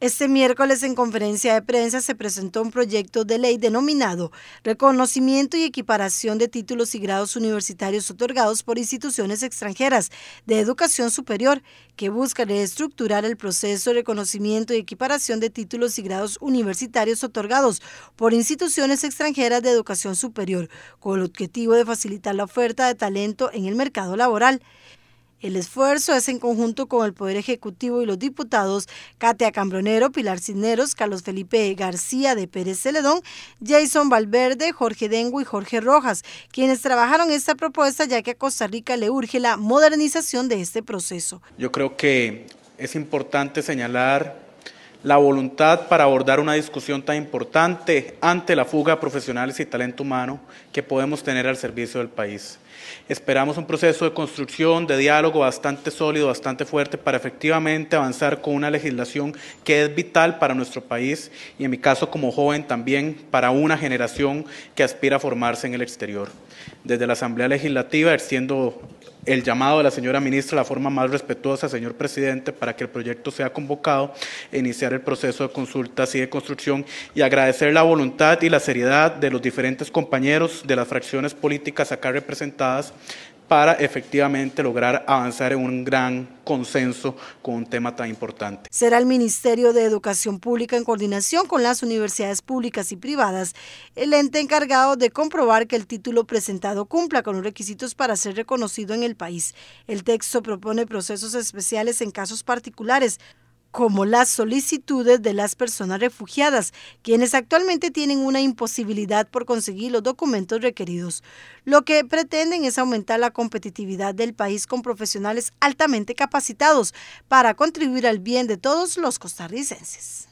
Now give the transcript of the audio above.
Este miércoles en conferencia de prensa se presentó un proyecto de ley denominado Reconocimiento y equiparación de títulos y grados universitarios otorgados por instituciones extranjeras de educación superior que busca reestructurar el proceso de reconocimiento y equiparación de títulos y grados universitarios otorgados por instituciones extranjeras de educación superior con el objetivo de facilitar la oferta de talento en el mercado laboral. El esfuerzo es en conjunto con el Poder Ejecutivo y los diputados Katia Cambronero, Pilar Cisneros, Carlos Felipe García de Pérez Celedón, Jason Valverde, Jorge Dengo y Jorge Rojas, quienes trabajaron esta propuesta ya que a Costa Rica le urge la modernización de este proceso. Yo creo que es importante señalar la voluntad para abordar una discusión tan importante ante la fuga de profesionales y talento humano que podemos tener al servicio del país. Esperamos un proceso de construcción, de diálogo bastante sólido, bastante fuerte para efectivamente avanzar con una legislación que es vital para nuestro país y en mi caso como joven también para una generación que aspira a formarse en el exterior. Desde la Asamblea Legislativa ejerciendo el llamado de la señora ministra la forma más respetuosa, señor presidente, para que el proyecto sea convocado e iniciar el proceso de consultas y de construcción y agradecer la voluntad y la seriedad de los diferentes compañeros de las fracciones políticas acá representadas para efectivamente lograr avanzar en un gran consenso con un tema tan importante. Será el Ministerio de Educación Pública en coordinación con las universidades públicas y privadas el ente encargado de comprobar que el título presentado cumpla con los requisitos para ser reconocido en el país. El texto propone procesos especiales en casos particulares como las solicitudes de las personas refugiadas, quienes actualmente tienen una imposibilidad por conseguir los documentos requeridos. Lo que pretenden es aumentar la competitividad del país con profesionales altamente capacitados para contribuir al bien de todos los costarricenses.